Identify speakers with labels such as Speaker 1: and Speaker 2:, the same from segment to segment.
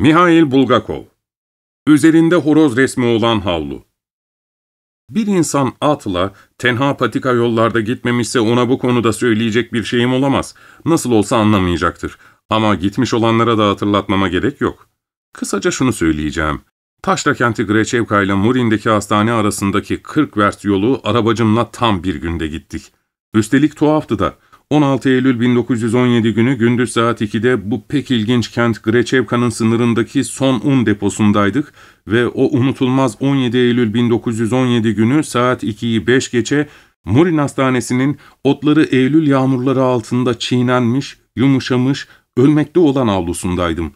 Speaker 1: Mihail Bulgakov Üzerinde horoz resmi olan havlu Bir insan atla, tenha patika yollarda gitmemişse ona bu konuda söyleyecek bir şeyim olamaz. Nasıl olsa anlamayacaktır. Ama gitmiş olanlara da hatırlatmama gerek yok. Kısaca şunu söyleyeceğim. Taşra kenti Greçevka ile Murin'deki hastane arasındaki 40 verst yolu arabacımla tam bir günde gittik. Üstelik tuhaftı da. 16 Eylül 1917 günü gündüz saat 2'de bu pek ilginç kent Greçevka'nın sınırındaki son un deposundaydık ve o unutulmaz 17 Eylül 1917 günü saat 2'yi 5 geçe Murin Hastanesi'nin otları Eylül yağmurları altında çiğnenmiş, yumuşamış, ölmekte olan avlusundaydım.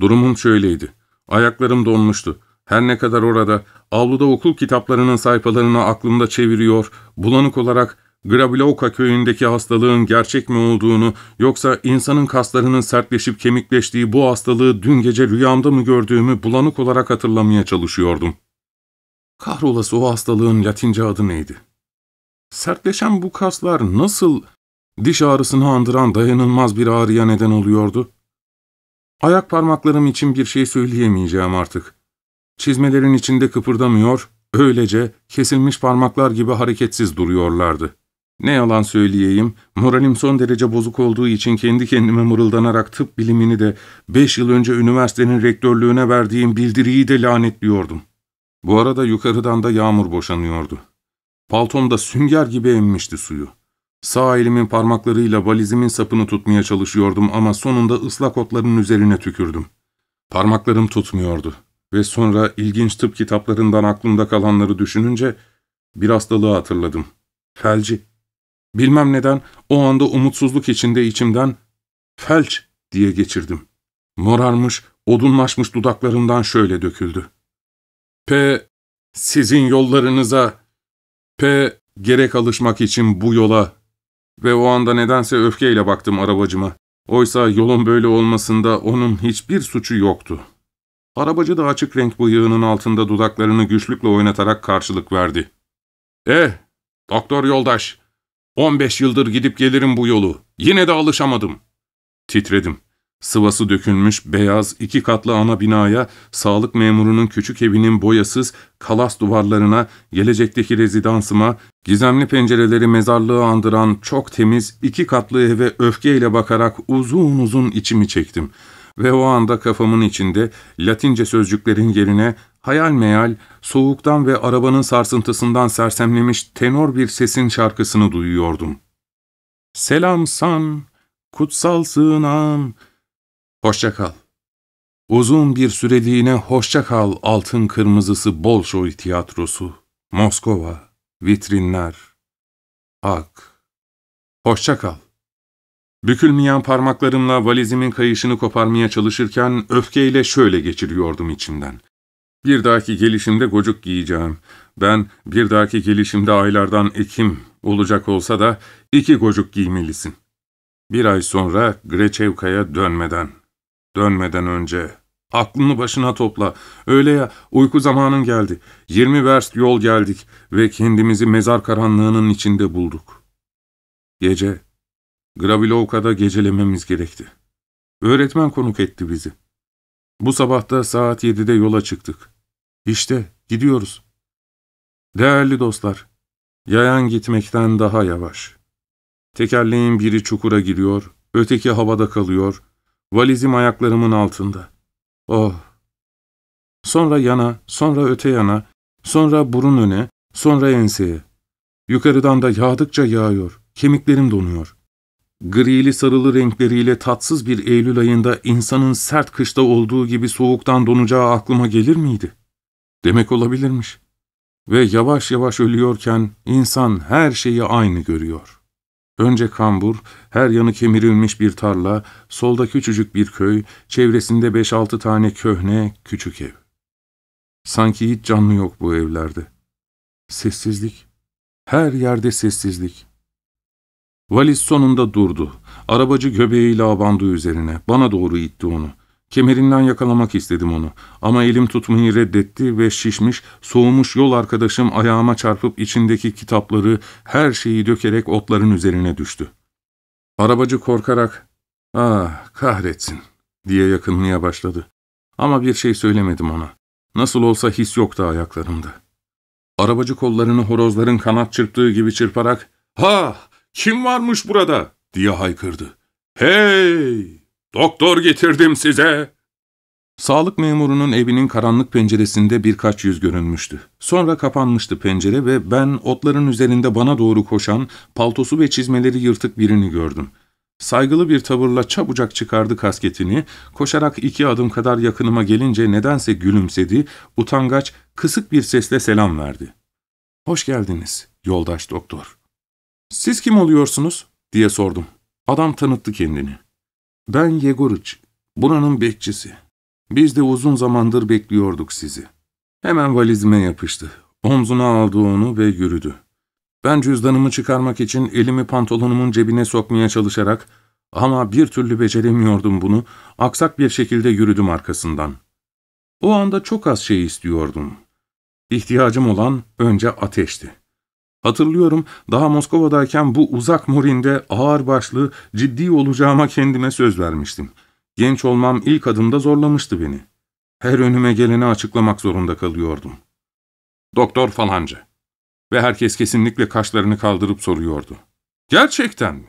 Speaker 1: Durumum şöyleydi. Ayaklarım donmuştu. Her ne kadar orada, avluda okul kitaplarının sayfalarını aklımda çeviriyor, bulanık olarak Grablauka köyündeki hastalığın gerçek mi olduğunu yoksa insanın kaslarının sertleşip kemikleştiği bu hastalığı dün gece rüyamda mı gördüğümü bulanık olarak hatırlamaya çalışıyordum. Kahrolası o hastalığın latince adı neydi? Sertleşen bu kaslar nasıl diş ağrısını andıran dayanılmaz bir ağrıya neden oluyordu? Ayak parmaklarım için bir şey söyleyemeyeceğim artık. Çizmelerin içinde kıpırdamıyor, öylece kesilmiş parmaklar gibi hareketsiz duruyorlardı. Ne yalan söyleyeyim, moralim son derece bozuk olduğu için kendi kendime mırıldanarak tıp bilimini de beş yıl önce üniversitenin rektörlüğüne verdiğim bildiriyi de lanetliyordum. Bu arada yukarıdan da yağmur boşanıyordu. Paltomda sünger gibi emmişti suyu. Sağ elimin parmaklarıyla valizimin sapını tutmaya çalışıyordum ama sonunda ıslak otların üzerine tükürdüm. Parmaklarım tutmuyordu ve sonra ilginç tıp kitaplarından aklımda kalanları düşününce bir hastalığı hatırladım. Felci. Bilmem neden o anda umutsuzluk içinde içimden felç diye geçirdim. Morarmış, odunlaşmış dudaklarımdan şöyle döküldü. P, sizin yollarınıza, P, gerek alışmak için bu yola ve o anda nedense öfkeyle baktım arabacıma. Oysa yolun böyle olmasında onun hiçbir suçu yoktu. Arabacı da açık renk bıyığının altında dudaklarını güçlükle oynatarak karşılık verdi. E, doktor yoldaş, 15 yıldır gidip gelirim bu yolu. Yine de alışamadım. Titredim. Sıvası dökülmüş beyaz iki katlı ana binaya, sağlık memurunun küçük evinin boyasız kalas duvarlarına, gelecekteki rezidansıma, gizemli pencereleri mezarlığı andıran çok temiz iki katlı eve öfkeyle bakarak uzun uzun içimi çektim. Ve o anda kafamın içinde Latince sözcüklerin yerine Hayal meyal, soğuktan ve arabanın sarsıntısından sersemlemiş tenor bir sesin şarkısını duyuyordum. Selam san, kutsal sığınağım, hoşça kal. Uzun bir süreliğine hoşça kal altın kırmızısı Bolşoy tiyatrosu, Moskova, vitrinler, ak. Hoşça kal. Bükülmeyen parmaklarımla valizimin kayışını koparmaya çalışırken öfkeyle şöyle geçiriyordum içimden. Bir dahaki gelişimde gocuk giyeceğim. Ben bir dahaki gelişimde aylardan Ekim olacak olsa da iki gocuk giymelisin. Bir ay sonra Greçevka'ya dönmeden, dönmeden önce. Aklını başına topla. Öyle ya uyku zamanın geldi. Yirmi verst yol geldik ve kendimizi mezar karanlığının içinde bulduk. Gece, Gravilovka'da gecelememiz gerekti. Öğretmen konuk etti bizi. Bu sabah da saat 7'de yola çıktık. İşte gidiyoruz. Değerli dostlar, yayan gitmekten daha yavaş. Tekerleğin biri çukura giriyor, öteki havada kalıyor, valizim ayaklarımın altında. Oh! Sonra yana, sonra öte yana, sonra burun öne, sonra enseye. Yukarıdan da yağdıkça yağıyor, kemiklerim donuyor. Grili sarılı renkleriyle tatsız bir Eylül ayında insanın sert kışta olduğu gibi soğuktan donacağı aklıma gelir miydi? Demek olabilirmiş. Ve yavaş yavaş ölüyorken insan her şeyi aynı görüyor. Önce kambur, her yanı kemirilmiş bir tarla, solda küçücük bir köy, çevresinde beş altı tane köhne, küçük ev. Sanki hiç canlı yok bu evlerde. Sessizlik. Her yerde sessizlik. Valiz sonunda durdu. Arabacı göbeğiyle abandı üzerine. Bana doğru itti onu. Kemerinden yakalamak istedim onu. Ama elim tutmayı reddetti ve şişmiş, soğumuş yol arkadaşım ayağıma çarpıp içindeki kitapları, her şeyi dökerek otların üzerine düştü. Arabacı korkarak, ''Ah kahretsin'' diye yakınmaya başladı. Ama bir şey söylemedim ona. Nasıl olsa his yoktu ayaklarımda. Arabacı kollarını horozların kanat çırptığı gibi çırparak, ''Ha!'' Kim varmış burada?'' diye haykırdı. ''Hey! Doktor getirdim size!'' Sağlık memurunun evinin karanlık penceresinde birkaç yüz görünmüştü. Sonra kapanmıştı pencere ve ben otların üzerinde bana doğru koşan, paltosu ve çizmeleri yırtık birini gördüm. Saygılı bir tavırla çabucak çıkardı kasketini, koşarak iki adım kadar yakınıma gelince nedense gülümsedi, utangaç, kısık bir sesle selam verdi. ''Hoş geldiniz, yoldaş doktor.'' ''Siz kim oluyorsunuz?'' diye sordum. Adam tanıttı kendini. ''Ben Yegoriç, buranın bekçisi. Biz de uzun zamandır bekliyorduk sizi.'' Hemen valizime yapıştı. Omzuna aldı onu ve yürüdü. Ben cüzdanımı çıkarmak için elimi pantolonumun cebine sokmaya çalışarak ama bir türlü beceremiyordum bunu, aksak bir şekilde yürüdüm arkasından. O anda çok az şey istiyordum. İhtiyacım olan önce ateşti. Hatırlıyorum daha Moskova'dayken bu uzak morinde ağır başlı, ciddi olacağıma kendime söz vermiştim. Genç olmam ilk adımda zorlamıştı beni. Her önüme geleni açıklamak zorunda kalıyordum. Doktor falanca. Ve herkes kesinlikle kaşlarını kaldırıp soruyordu. Gerçekten mi?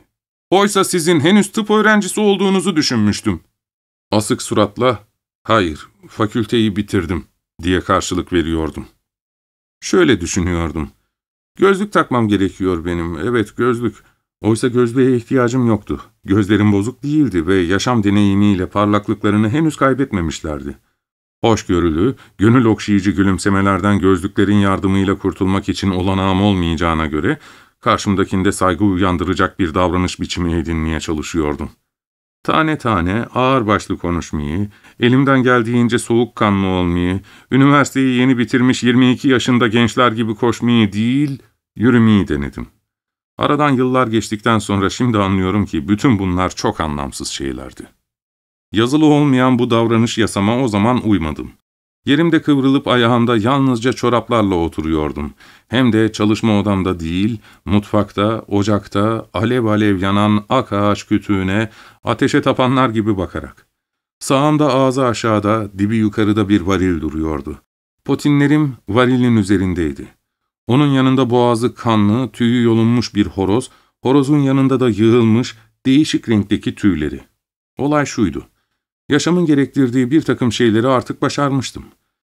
Speaker 1: Oysa sizin henüz tıp öğrencisi olduğunuzu düşünmüştüm. Asık suratla, hayır, fakülteyi bitirdim diye karşılık veriyordum. Şöyle düşünüyordum. Gözlük takmam gerekiyor benim. Evet gözlük. Oysa gözlüğe ihtiyacım yoktu. Gözlerim bozuk değildi ve yaşam deneyimiyle parlaklıklarını henüz kaybetmemişlerdi. Hoşgörülü, gönül okşayıcı gülümsemelerden gözlüklerin yardımıyla kurtulmak için olanağım olmayacağına göre karşımdakinde saygı uyandıracak bir davranış biçimi edinmeye çalışıyordum. Tane tane ağır başlı konuşmayı, elimden geldiğince soğukkanlı olmayı, üniversiteyi yeni bitirmiş 22 yaşında gençler gibi koşmayı değil, yürümeyi denedim. Aradan yıllar geçtikten sonra şimdi anlıyorum ki bütün bunlar çok anlamsız şeylerdi. Yazılı olmayan bu davranış yasama o zaman uymadım. Yerimde kıvrılıp ayağımda yalnızca çoraplarla oturuyordum. Hem de çalışma odamda değil, mutfakta, ocakta, alev alev yanan ak ağaç kütüğüne, ateşe tapanlar gibi bakarak. Sağımda ağzı aşağıda, dibi yukarıda bir varil duruyordu. Potinlerim varilin üzerindeydi. Onun yanında boğazı kanlı, tüyü yolunmuş bir horoz, horozun yanında da yığılmış, değişik renkteki tüyleri. Olay şuydu. Yaşamın gerektirdiği bir takım şeyleri artık başarmıştım.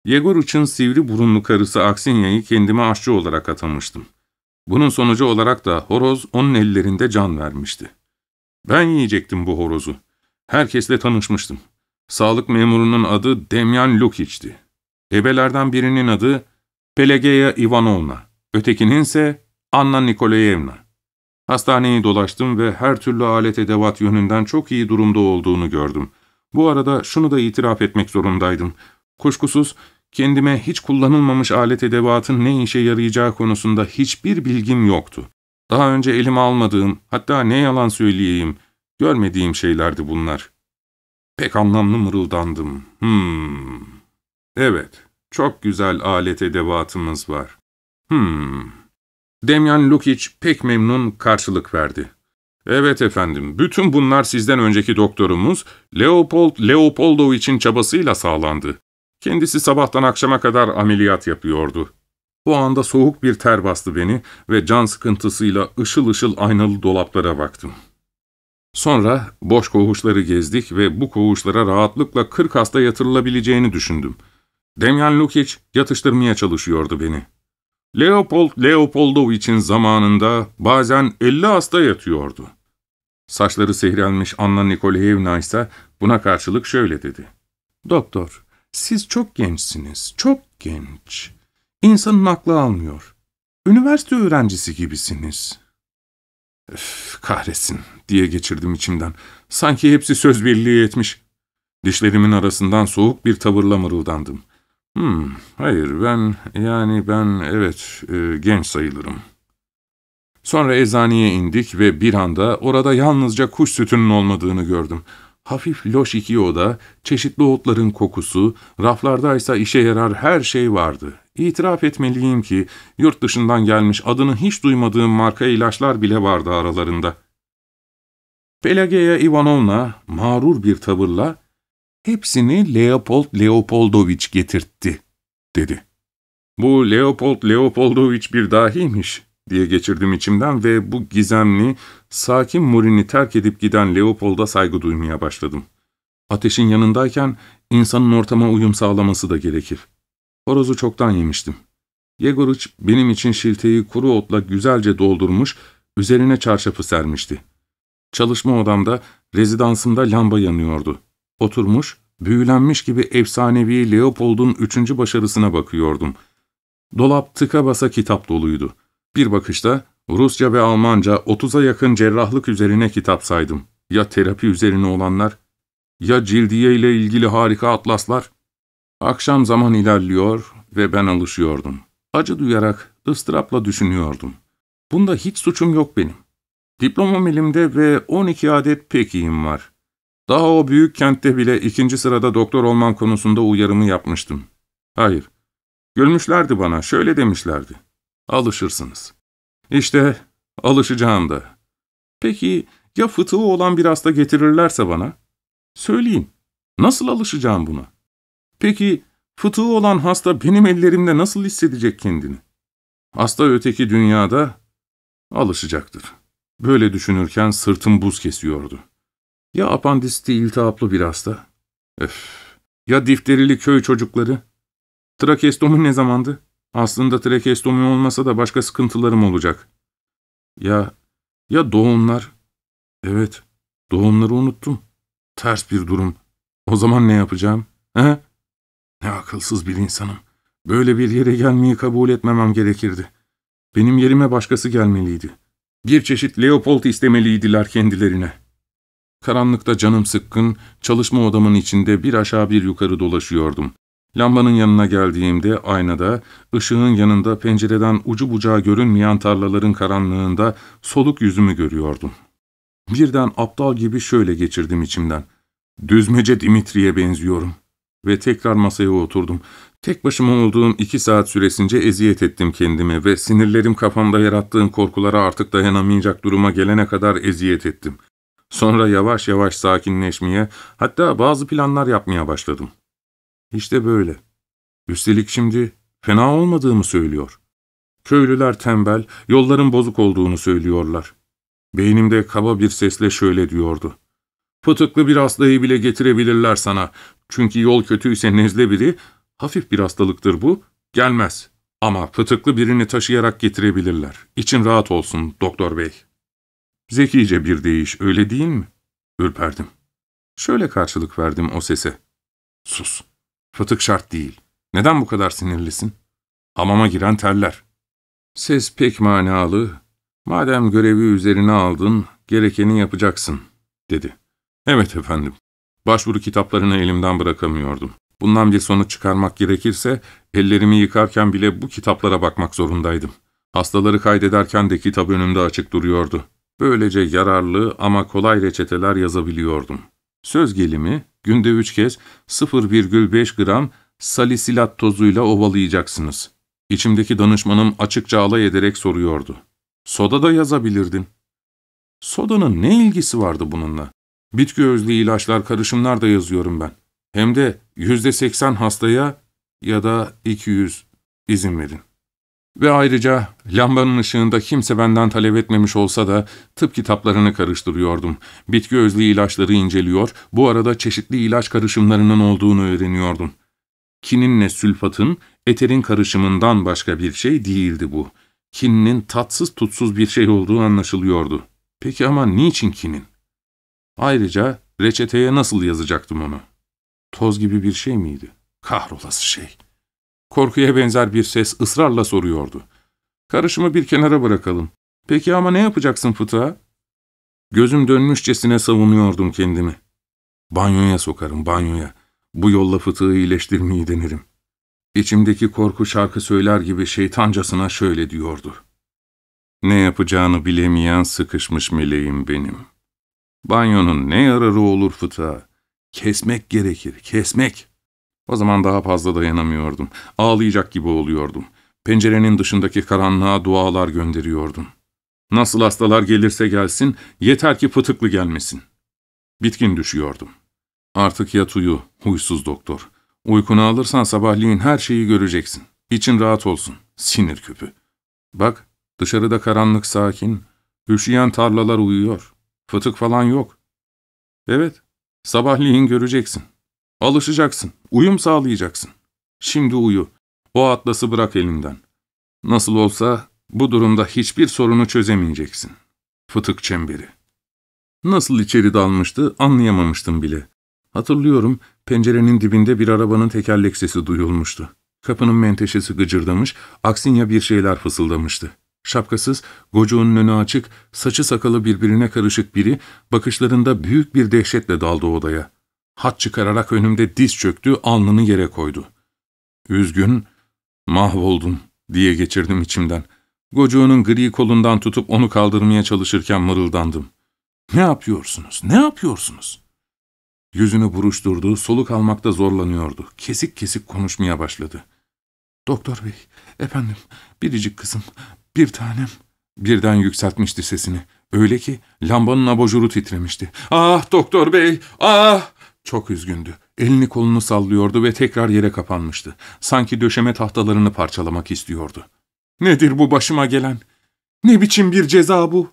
Speaker 1: Yegor için sivri burunlu karısı Aksinya'yı kendime aşçı olarak atamıştım. Bunun sonucu olarak da horoz onun ellerinde can vermişti. Ben yiyecektim bu horozu. Herkesle tanışmıştım. Sağlık memurunun adı Demyan Lukiç'ti. Ebelerden birinin adı Pelageya Ivanovna, ötekinin ise Anna Nikolayevna. Hastaneyi dolaştım ve her türlü alet edevat yönünden çok iyi durumda olduğunu gördüm. Bu arada şunu da itiraf etmek zorundaydım. Kuşkusuz kendime hiç kullanılmamış alet edevatın ne işe yarayacağı konusunda hiçbir bilgim yoktu. Daha önce elime almadığım, hatta ne yalan söyleyeyim, görmediğim şeylerdi bunlar. Pek anlamlı mırıldandım. Hmm. Evet, çok güzel alet edevatımız var. Hmm. Demyan Lukic pek memnun karşılık verdi. Evet efendim, bütün bunlar sizden önceki doktorumuz Leopold Leopoldovich'in çabasıyla sağlandı. Kendisi sabahtan akşama kadar ameliyat yapıyordu. Bu anda soğuk bir ter bastı beni ve can sıkıntısıyla ışıl ışıl aynalı dolaplara baktım. Sonra boş koğuşları gezdik ve bu koğuşlara rahatlıkla 40 hasta yatırılabileceğini düşündüm. Demyan Lukic yatıştırmaya çalışıyordu beni. Leopold Leopoldoviç'in zamanında bazen elli hasta yatıyordu. Saçları sehrelmiş Anna Nikoleyevna ise buna karşılık şöyle dedi. ''Doktor, siz çok gençsiniz, çok genç. İnsanın aklı almıyor. Üniversite öğrencisi gibisiniz.'' Öf, kahretsin diye geçirdim içimden. Sanki hepsi söz birliği etmiş. Dişlerimin arasından soğuk bir tavırla mırıldandım. Hmm, hayır ben, yani ben evet e, genç sayılırım. Sonra eczaneye indik ve bir anda orada yalnızca kuş sütünün olmadığını gördüm. Hafif loş iki oda, çeşitli otların kokusu, raflardaysa işe yarar her şey vardı. İtiraf etmeliyim ki yurt dışından gelmiş adını hiç duymadığım marka ilaçlar bile vardı aralarında. Pelageya Ivanovna mağrur bir tavırla hepsini Leopold Leopoldovich getirtti, dedi. Bu Leopold Leopoldovich bir dahiymiş diye geçirdim içimden ve bu gizemli, sakin Murin'i terk edip giden Leopold'a saygı duymaya başladım. Ateşin yanındayken insanın ortama uyum sağlaması da gerekir. Horozu çoktan yemiştim. Yegoruç benim için şilteyi kuru otla güzelce doldurmuş, üzerine çarşafı sermişti. Çalışma odamda, rezidansımda lamba yanıyordu. Oturmuş, büyülenmiş gibi efsanevi Leopold'un üçüncü başarısına bakıyordum. Dolap tıka basa kitap doluydu. Bir bakışta Rusça ve Almanca 30'a yakın cerrahlık üzerine kitap saydım. Ya terapi üzerine olanlar, ya cildiye ile ilgili harika atlaslar. Akşam zaman ilerliyor ve ben alışıyordum. Acı duyarak, ıstırapla düşünüyordum. Bunda hiç suçum yok benim. Diplomam elimde ve 12 adet pekiğim var. Daha o büyük kentte bile ikinci sırada doktor olmam konusunda uyarımı yapmıştım. Hayır. Gülmüşlerdi bana, şöyle demişlerdi. Alışırsınız. İşte alışacağım da. Peki ya fıtığı olan bir hasta getirirlerse bana? Söyleyin, nasıl alışacağım buna? Peki fıtığı olan hasta benim ellerimde nasıl hissedecek kendini? Hasta öteki dünyada alışacaktır. Böyle düşünürken sırtım buz kesiyordu. Ya apandisti iltihaplı bir hasta? Öf. Ya difterili köy çocukları? Trakestomi ne zamandı? Aslında trakestomi olmasa da başka sıkıntılarım olacak. Ya, ya doğumlar? Evet, doğumları unuttum. Ters bir durum. O zaman ne yapacağım? He? Ne akılsız bir insanım. Böyle bir yere gelmeyi kabul etmemem gerekirdi. Benim yerime başkası gelmeliydi. Bir çeşit Leopold istemeliydiler kendilerine. Karanlıkta canım sıkkın, çalışma odamın içinde bir aşağı bir yukarı dolaşıyordum. Lambanın yanına geldiğimde aynada, ışığın yanında pencereden ucu bucağı görünmeyen tarlaların karanlığında soluk yüzümü görüyordum. Birden aptal gibi şöyle geçirdim içimden. Düzmece Dimitri'ye benziyorum. Ve tekrar masaya oturdum. Tek başıma olduğum iki saat süresince eziyet ettim kendimi ve sinirlerim kafamda yarattığım korkulara artık dayanamayacak duruma gelene kadar eziyet ettim. Sonra yavaş yavaş sakinleşmeye, hatta bazı planlar yapmaya başladım. İşte böyle. Üstelik şimdi fena olmadığımı söylüyor. Köylüler tembel, yolların bozuk olduğunu söylüyorlar. Beynimde kaba bir sesle şöyle diyordu. Fıtıklı bir hastayı bile getirebilirler sana. Çünkü yol kötüyse nezle biri, hafif bir hastalıktır bu, gelmez. Ama fıtıklı birini taşıyarak getirebilirler. İçin rahat olsun doktor bey.'' Zekice bir değiş, öyle değil mi? Ürperdim. Şöyle karşılık verdim o sese. Sus. Fıtık şart değil. Neden bu kadar sinirlisin? Hamama giren terler. Ses pek manalı. Madem görevi üzerine aldın, gerekeni yapacaksın, dedi. Evet efendim. Başvuru kitaplarını elimden bırakamıyordum. Bundan bir sonuç çıkarmak gerekirse, ellerimi yıkarken bile bu kitaplara bakmak zorundaydım. Hastaları kaydederken de kitap önümde açık duruyordu. Böylece yararlı ama kolay reçeteler yazabiliyordum. Söz gelimi, günde üç kez 0,5 gram salisilat tozuyla ovalayacaksınız. İçimdeki danışmanım açıkça alay ederek soruyordu. Soda da yazabilirdin. Sodanın ne ilgisi vardı bununla? Bitki özlü ilaçlar, karışımlar da yazıyorum ben. Hem de yüzde seksen hastaya ya da 200 izin verin. Ve ayrıca lambanın ışığında kimse benden talep etmemiş olsa da tıp kitaplarını karıştırıyordum. Bitki özlü ilaçları inceliyor, bu arada çeşitli ilaç karışımlarının olduğunu öğreniyordum. Kininle sülfatın, eterin karışımından başka bir şey değildi bu. Kininin tatsız tutsuz bir şey olduğu anlaşılıyordu. Peki ama niçin kinin? Ayrıca reçeteye nasıl yazacaktım onu? Toz gibi bir şey miydi? Kahrolası şey.'' Korkuya benzer bir ses ısrarla soruyordu. Karışımı bir kenara bırakalım. Peki ama ne yapacaksın fıtığa? Gözüm dönmüşçesine savunuyordum kendimi. Banyoya sokarım, banyoya. Bu yolla fıtığı iyileştirmeyi denerim. İçimdeki korku şarkı söyler gibi şeytancasına şöyle diyordu. Ne yapacağını bilemeyen sıkışmış meleğim benim. Banyonun ne yararı olur fıtığa? Kesmek gerekir, kesmek. O zaman daha fazla dayanamıyordum. Ağlayacak gibi oluyordum. Pencerenin dışındaki karanlığa dualar gönderiyordum. Nasıl hastalar gelirse gelsin, yeter ki fıtıklı gelmesin. Bitkin düşüyordum. Artık yat uyu, huysuz doktor. Uykunu alırsan sabahleyin her şeyi göreceksin. İçin rahat olsun, sinir küpü. Bak, dışarıda karanlık sakin. Üşüyen tarlalar uyuyor. Fıtık falan yok. Evet, sabahleyin göreceksin. Alışacaksın, uyum sağlayacaksın. Şimdi uyu, o atlası bırak elinden. Nasıl olsa bu durumda hiçbir sorunu çözemeyeceksin. Fıtık çemberi. Nasıl içeri dalmıştı anlayamamıştım bile. Hatırlıyorum pencerenin dibinde bir arabanın tekerlek sesi duyulmuştu. Kapının menteşesi gıcırdamış, Aksinya bir şeyler fısıldamıştı. Şapkasız, gocuğunun önü açık, saçı sakalı birbirine karışık biri, bakışlarında büyük bir dehşetle daldı odaya hat çıkararak önümde diz çöktü, alnını yere koydu. Üzgün, mahvoldum diye geçirdim içimden. Gocuğunun gri kolundan tutup onu kaldırmaya çalışırken mırıldandım. Ne yapıyorsunuz, ne yapıyorsunuz? Yüzünü buruşturdu, soluk almakta zorlanıyordu. Kesik kesik konuşmaya başladı. Doktor bey, efendim, biricik kızım, bir tanem. Birden yükseltmişti sesini. Öyle ki lambanın abajuru titremişti. Ah doktor bey, ah! Çok üzgündü. Elini kolunu sallıyordu ve tekrar yere kapanmıştı. Sanki döşeme tahtalarını parçalamak istiyordu. ''Nedir bu başıma gelen? Ne biçim bir ceza bu?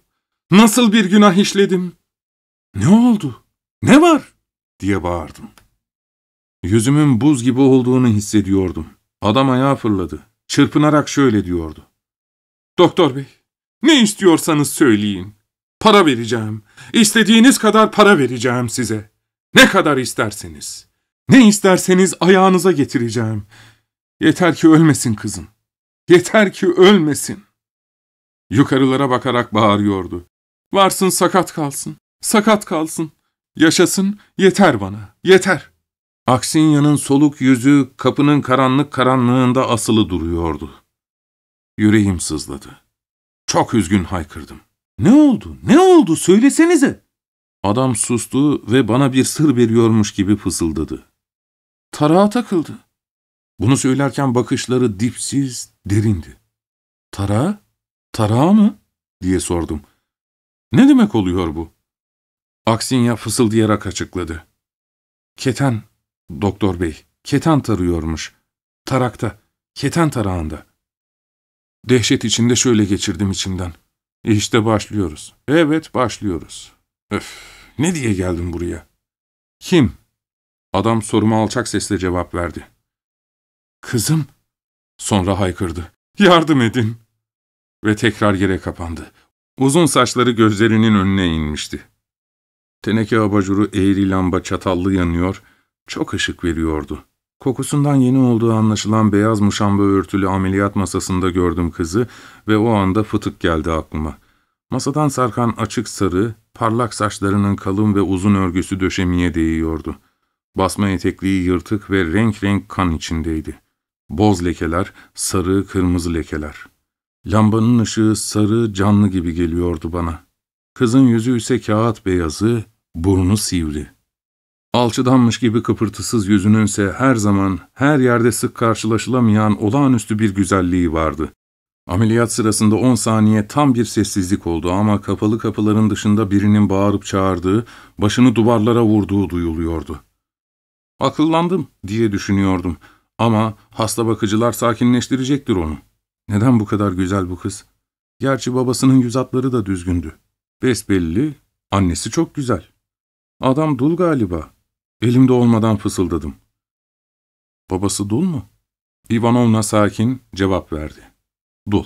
Speaker 1: Nasıl bir günah işledim? Ne oldu? Ne var?'' diye bağırdım. Yüzümün buz gibi olduğunu hissediyordum. Adam ayağa fırladı. Çırpınarak şöyle diyordu. ''Doktor bey, ne istiyorsanız söyleyin. Para vereceğim. İstediğiniz kadar para vereceğim size.'' Ne kadar isterseniz. Ne isterseniz ayağınıza getireceğim. Yeter ki ölmesin kızım. Yeter ki ölmesin. Yukarılara bakarak bağırıyordu. Varsın sakat kalsın. Sakat kalsın. Yaşasın yeter bana. Yeter. Aksinya'nın soluk yüzü kapının karanlık karanlığında asılı duruyordu. Yüreğim sızladı. Çok üzgün haykırdım. Ne oldu? Ne oldu? Söylesenize. Adam sustu ve bana bir sır veriyormuş gibi fısıldadı. Tarağa takıldı. Bunu söylerken bakışları dipsiz, derindi. Tarağa? Tarağa mı? diye sordum. Ne demek oluyor bu? Aksinya fısıldayarak açıkladı. Keten, doktor bey, keten tarıyormuş. Tarakta, keten tarağında. Dehşet içinde şöyle geçirdim içimden. İşte başlıyoruz. Evet, başlıyoruz. Öf, ne diye geldim buraya? Kim? Adam soruma alçak sesle cevap verdi. Kızım. Sonra haykırdı. Yardım edin. Ve tekrar yere kapandı. Uzun saçları gözlerinin önüne inmişti. Teneke abajuru eğri lamba çatallı yanıyor, çok ışık veriyordu. Kokusundan yeni olduğu anlaşılan beyaz muşamba örtülü ameliyat masasında gördüm kızı ve o anda fıtık geldi aklıma. Masadan sarkan açık sarı, parlak saçlarının kalın ve uzun örgüsü döşemeye değiyordu. Basma etekliği yırtık ve renk renk kan içindeydi. Boz lekeler, sarı, kırmızı lekeler. Lambanın ışığı sarı, canlı gibi geliyordu bana. Kızın yüzü ise kağıt beyazı, burnu sivri. Alçıdanmış gibi kıpırtısız yüzününse her zaman, her yerde sık karşılaşılamayan olağanüstü bir güzelliği vardı. Ameliyat sırasında on saniye tam bir sessizlik oldu ama kapalı kapıların dışında birinin bağırıp çağırdığı, başını duvarlara vurduğu duyuluyordu. Akıllandım diye düşünüyordum ama hasta bakıcılar sakinleştirecektir onu. Neden bu kadar güzel bu kız? Gerçi babasının yüz hatları da düzgündü. Besbelli, annesi çok güzel. Adam dul galiba. Elimde olmadan fısıldadım. Babası dul mu? Ivanovna sakin cevap verdi. Dul.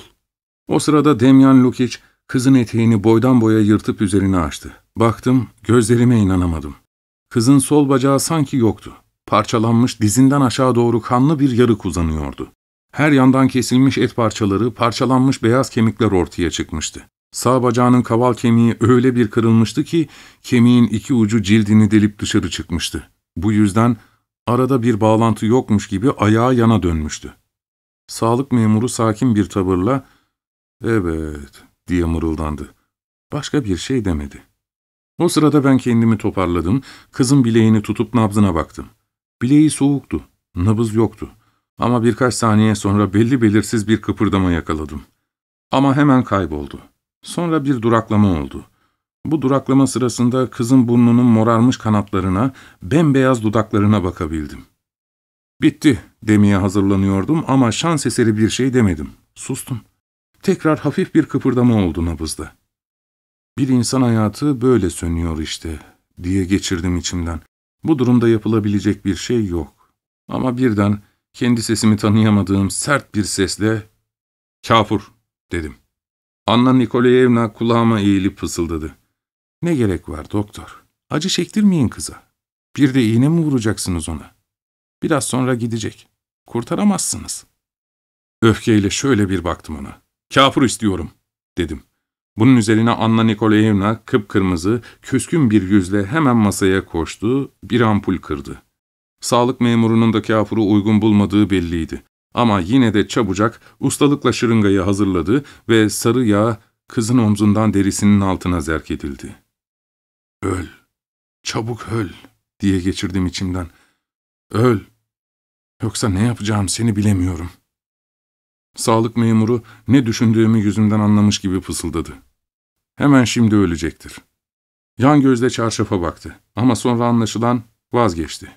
Speaker 1: O sırada Demyan Lukic kızın eteğini boydan boya yırtıp üzerine açtı. Baktım, gözlerime inanamadım. Kızın sol bacağı sanki yoktu. Parçalanmış dizinden aşağı doğru kanlı bir yarık uzanıyordu. Her yandan kesilmiş et parçaları, parçalanmış beyaz kemikler ortaya çıkmıştı. Sağ bacağının kaval kemiği öyle bir kırılmıştı ki kemiğin iki ucu cildini delip dışarı çıkmıştı. Bu yüzden arada bir bağlantı yokmuş gibi ayağa yana dönmüştü. Sağlık memuru sakin bir tavırla ''Evet'' diye mırıldandı. Başka bir şey demedi. O sırada ben kendimi toparladım, kızın bileğini tutup nabzına baktım. Bileği soğuktu, nabız yoktu. Ama birkaç saniye sonra belli belirsiz bir kıpırdama yakaladım. Ama hemen kayboldu. Sonra bir duraklama oldu. Bu duraklama sırasında kızın burnunun morarmış kanatlarına, bembeyaz dudaklarına bakabildim. Bitti demeye hazırlanıyordum ama şans eseri bir şey demedim. Sustum. Tekrar hafif bir kıpırdama oldu nabızda. Bir insan hayatı böyle sönüyor işte diye geçirdim içimden. Bu durumda yapılabilecek bir şey yok. Ama birden kendi sesimi tanıyamadığım sert bir sesle ''Kafur'' dedim. Anna Nikolayevna kulağıma eğilip fısıldadı. ''Ne gerek var doktor? Acı çektirmeyin kıza. Bir de iğne mi vuracaksınız ona?'' Biraz sonra gidecek. Kurtaramazsınız. Öfkeyle şöyle bir baktım ona. Kafur istiyorum, dedim. Bunun üzerine Anna Nikolayevna kıpkırmızı, küskün bir yüzle hemen masaya koştu, bir ampul kırdı. Sağlık memurunun da kafuru uygun bulmadığı belliydi. Ama yine de çabucak ustalıkla şırıngayı hazırladı ve sarı yağ kızın omzundan derisinin altına zerk edildi. ''Öl, çabuk öl.'' diye geçirdim içimden. ''Öl, Yoksa ne yapacağım seni bilemiyorum. Sağlık memuru ne düşündüğümü yüzümden anlamış gibi fısıldadı. Hemen şimdi ölecektir. Yan gözle çarşafa baktı ama sonra anlaşılan vazgeçti.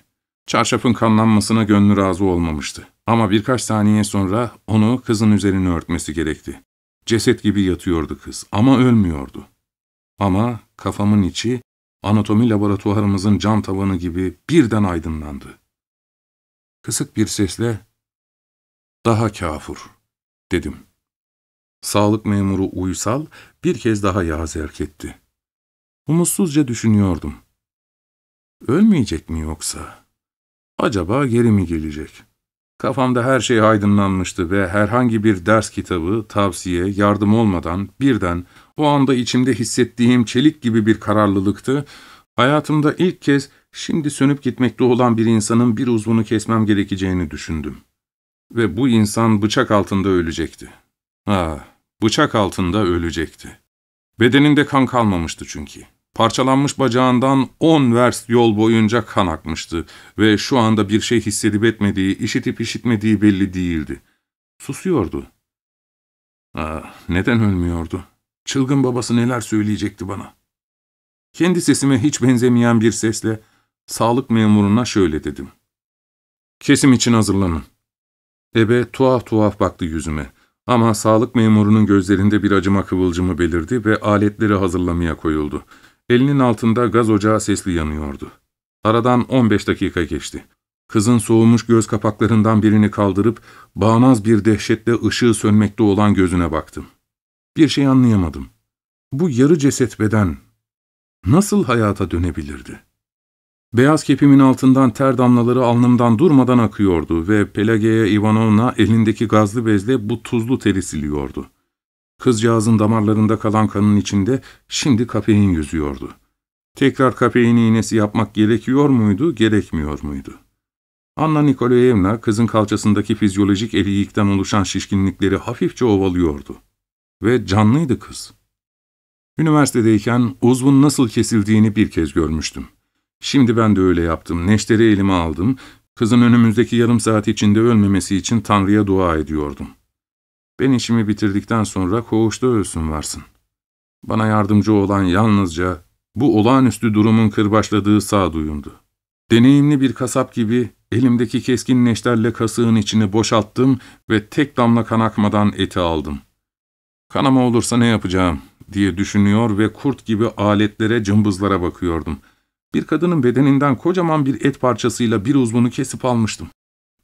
Speaker 1: Çarşafın kanlanmasına gönlü razı olmamıştı. Ama birkaç saniye sonra onu kızın üzerine örtmesi gerekti. Ceset gibi yatıyordu kız ama ölmüyordu. Ama kafamın içi anatomi laboratuvarımızın cam tavanı gibi birden aydınlandı. Kısık bir sesle daha kafur dedim. Sağlık memuru Uysal bir kez daha yağ zerk etti. Umutsuzca düşünüyordum. Ölmeyecek mi yoksa? Acaba geri mi gelecek? Kafamda her şey aydınlanmıştı ve herhangi bir ders kitabı, tavsiye, yardım olmadan birden o anda içimde hissettiğim çelik gibi bir kararlılıktı. Hayatımda ilk kez Şimdi sönüp gitmekte olan bir insanın bir uzvunu kesmem gerekeceğini düşündüm. Ve bu insan bıçak altında ölecekti. Ha, bıçak altında ölecekti. Bedeninde kan kalmamıştı çünkü. Parçalanmış bacağından on vers yol boyunca kan akmıştı ve şu anda bir şey hissedip etmediği, işitip işitmediği belli değildi. Susuyordu. Ah, neden ölmüyordu? Çılgın babası neler söyleyecekti bana? Kendi sesime hiç benzemeyen bir sesle Sağlık memuruna şöyle dedim. Kesim için hazırlanın. Ebe tuhaf tuhaf baktı yüzüme. Ama sağlık memurunun gözlerinde bir acıma kıvılcımı belirdi ve aletleri hazırlamaya koyuldu. Elinin altında gaz ocağı sesli yanıyordu. Aradan 15 dakika geçti. Kızın soğumuş göz kapaklarından birini kaldırıp bağnaz bir dehşetle ışığı sönmekte olan gözüne baktım. Bir şey anlayamadım. Bu yarı ceset beden nasıl hayata dönebilirdi? Beyaz kepimin altından ter damlaları alnımdan durmadan akıyordu ve Pelageya Ivanovna elindeki gazlı bezle bu tuzlu teri siliyordu. Kızcağızın damarlarında kalan kanın içinde şimdi kafein yüzüyordu. Tekrar kafein iğnesi yapmak gerekiyor muydu, gerekmiyor muydu? Anna Nikolayevna kızın kalçasındaki fizyolojik eriyikten oluşan şişkinlikleri hafifçe ovalıyordu. Ve canlıydı kız. Üniversitedeyken uzvun nasıl kesildiğini bir kez görmüştüm. Şimdi ben de öyle yaptım. Neşteri elime aldım. Kızın önümüzdeki yarım saat içinde ölmemesi için Tanrı'ya dua ediyordum. Ben işimi bitirdikten sonra koğuşta ölsün varsın. Bana yardımcı olan yalnızca bu olağanüstü durumun kırbaçladığı sağduyumdu. Deneyimli bir kasap gibi elimdeki keskin neşterle kasığın içini boşalttım ve tek damla kan akmadan eti aldım. Kanama olursa ne yapacağım diye düşünüyor ve kurt gibi aletlere cımbızlara bakıyordum.'' Bir kadının bedeninden kocaman bir et parçasıyla bir uzvunu kesip almıştım.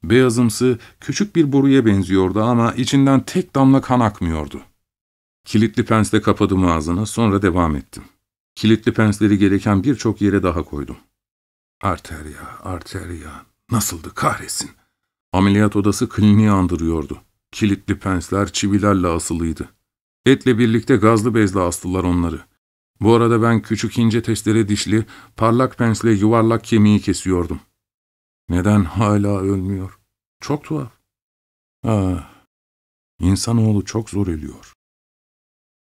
Speaker 1: Beyazımsı, küçük bir boruya benziyordu ama içinden tek damla kan akmıyordu. Kilitli pensle kapadım ağzını, sonra devam ettim. Kilitli pensleri gereken birçok yere daha koydum. Arter ya, arter ya. Nasıldı kahretsin. Ameliyat odası kliniği andırıyordu. Kilitli pensler çivilerle asılıydı. Etle birlikte gazlı bezle astılar onları. Bu arada ben küçük ince testere dişli, parlak pensle yuvarlak kemiği kesiyordum. Neden hala ölmüyor? Çok tuhaf. Ah, insanoğlu çok zor ölüyor.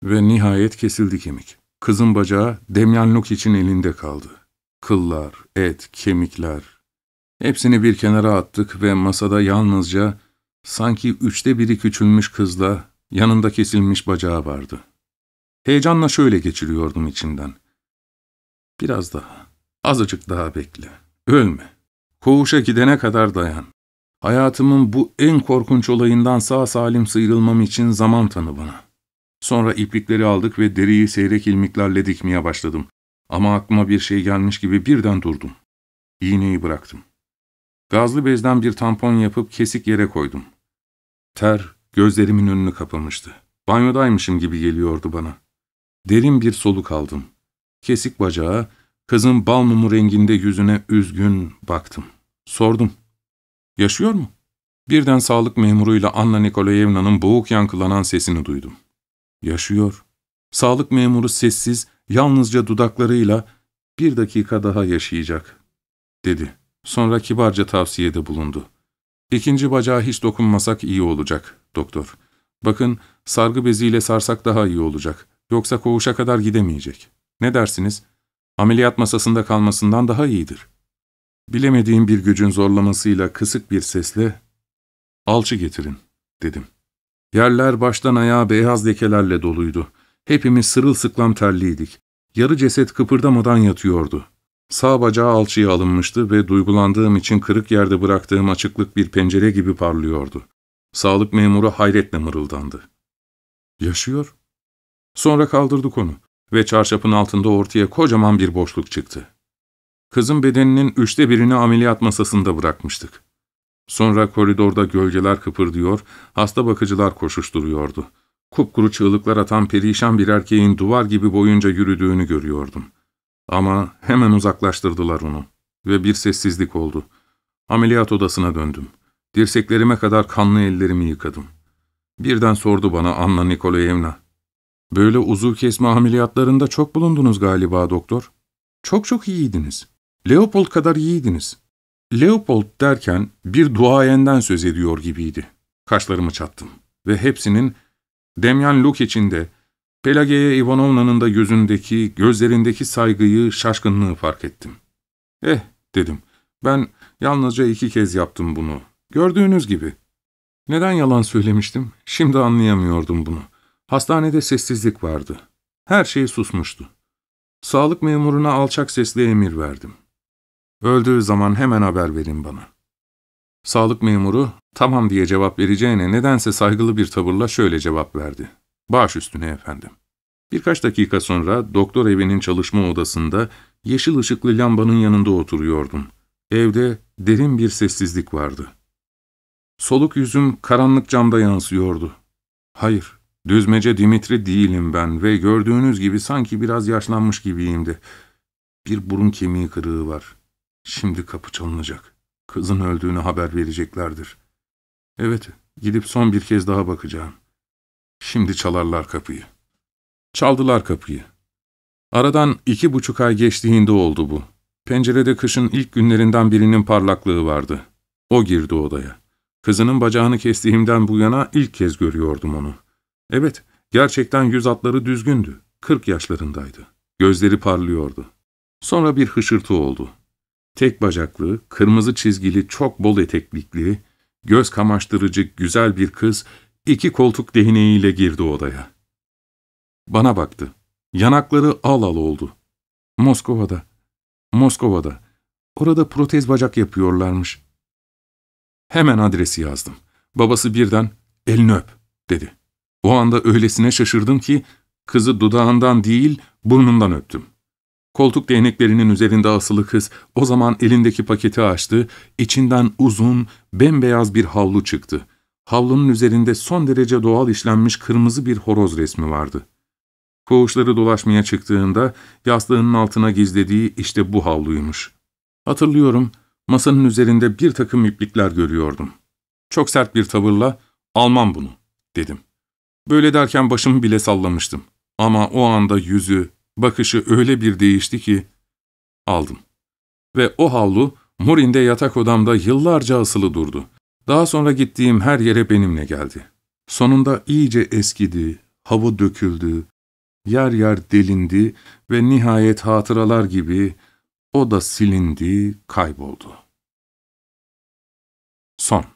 Speaker 1: Ve nihayet kesildi kemik. Kızın bacağı Demyanluk için elinde kaldı. Kıllar, et, kemikler. Hepsini bir kenara attık ve masada yalnızca sanki üçte biri küçülmüş kızla yanında kesilmiş bacağı vardı.'' Heyecanla şöyle geçiriyordum içimden. Biraz daha, azıcık daha bekle. Ölme. Koğuşa gidene kadar dayan. Hayatımın bu en korkunç olayından sağ salim sıyrılmam için zaman tanı bana. Sonra iplikleri aldık ve deriyi seyrek ilmiklerle dikmeye başladım. Ama aklıma bir şey gelmiş gibi birden durdum. İğneyi bıraktım. Gazlı bezden bir tampon yapıp kesik yere koydum. Ter gözlerimin önünü kapamıştı. Banyodaymışım gibi geliyordu bana. Derin bir soluk aldım. Kesik bacağı, kızın bal mumu renginde yüzüne üzgün baktım. Sordum. Yaşıyor mu? Birden sağlık memuruyla Anna Nikolayevna'nın boğuk yankılanan sesini duydum. Yaşıyor. Sağlık memuru sessiz, yalnızca dudaklarıyla bir dakika daha yaşayacak, dedi. Sonra kibarca tavsiyede bulundu. İkinci bacağı hiç dokunmasak iyi olacak, doktor. Bakın, sargı beziyle sarsak daha iyi olacak. Yoksa koğuşa kadar gidemeyecek. Ne dersiniz? Ameliyat masasında kalmasından daha iyidir. Bilemediğim bir gücün zorlamasıyla kısık bir sesle ''Alçı getirin'' dedim. Yerler baştan ayağa beyaz lekelerle doluydu. Hepimiz sırılsıklam terliydik. Yarı ceset kıpırdamadan yatıyordu. Sağ bacağı alçıya alınmıştı ve duygulandığım için kırık yerde bıraktığım açıklık bir pencere gibi parlıyordu. Sağlık memuru hayretle mırıldandı. ''Yaşıyor.'' Sonra kaldırdık onu ve çarşafın altında ortaya kocaman bir boşluk çıktı. Kızın bedeninin üçte birini ameliyat masasında bırakmıştık. Sonra koridorda gölgeler kıpırdıyor, hasta bakıcılar koşuşturuyordu. Kupkuru çığlıklar atan perişan bir erkeğin duvar gibi boyunca yürüdüğünü görüyordum. Ama hemen uzaklaştırdılar onu ve bir sessizlik oldu. Ameliyat odasına döndüm. Dirseklerime kadar kanlı ellerimi yıkadım. Birden sordu bana Anna Nikolayevna, Böyle uzuv kesme ameliyatlarında çok bulundunuz galiba doktor. Çok çok iyiydiniz. Leopold kadar iyiydiniz. Leopold derken bir duayenden söz ediyor gibiydi. Kaşlarımı çattım ve hepsinin Demyan Lukic'in de Pelageya Ivanovna'nın da gözündeki, gözlerindeki saygıyı, şaşkınlığı fark ettim. Eh dedim, ben yalnızca iki kez yaptım bunu. Gördüğünüz gibi. Neden yalan söylemiştim, şimdi anlayamıyordum bunu. Hastanede sessizlik vardı. Her şey susmuştu. Sağlık memuruna alçak sesle emir verdim. Öldüğü zaman hemen haber verin bana. Sağlık memuru, tamam diye cevap vereceğine nedense saygılı bir tavırla şöyle cevap verdi. Baş üstüne efendim. Birkaç dakika sonra doktor evinin çalışma odasında yeşil ışıklı lambanın yanında oturuyordum. Evde derin bir sessizlik vardı. Soluk yüzüm karanlık camda yansıyordu. Hayır, Düzmece Dimitri değilim ben ve gördüğünüz gibi sanki biraz yaşlanmış gibiyim de. Bir burun kemiği kırığı var. Şimdi kapı çalınacak. Kızın öldüğünü haber vereceklerdir. Evet, gidip son bir kez daha bakacağım. Şimdi çalarlar kapıyı. Çaldılar kapıyı. Aradan iki buçuk ay geçtiğinde oldu bu. Pencerede kışın ilk günlerinden birinin parlaklığı vardı. O girdi odaya. Kızının bacağını kestiğimden bu yana ilk kez görüyordum onu. Evet, gerçekten yüz atları düzgündü. Kırk yaşlarındaydı. Gözleri parlıyordu. Sonra bir hışırtı oldu. Tek bacaklı, kırmızı çizgili, çok bol eteklikli, göz kamaştırıcı güzel bir kız iki koltuk değneğiyle girdi odaya. Bana baktı. Yanakları al al oldu. Moskova'da, Moskova'da. Orada protez bacak yapıyorlarmış. Hemen adresi yazdım. Babası birden elini öp dedi. O anda öylesine şaşırdım ki kızı dudağından değil burnundan öptüm. Koltuk değneklerinin üzerinde asılı kız o zaman elindeki paketi açtı, içinden uzun, bembeyaz bir havlu çıktı. Havlunun üzerinde son derece doğal işlenmiş kırmızı bir horoz resmi vardı. Koğuşları dolaşmaya çıktığında yastığının altına gizlediği işte bu havluymuş. Hatırlıyorum, masanın üzerinde bir takım iplikler görüyordum. Çok sert bir tavırla, ''Almam bunu.'' dedim. Böyle derken başımı bile sallamıştım. Ama o anda yüzü, bakışı öyle bir değişti ki aldım. Ve o havlu Morin'de yatak odamda yıllarca asılı durdu. Daha sonra gittiğim her yere benimle geldi. Sonunda iyice eskidi, hava döküldü, yer yer delindi ve nihayet hatıralar gibi o da silindi, kayboldu. Son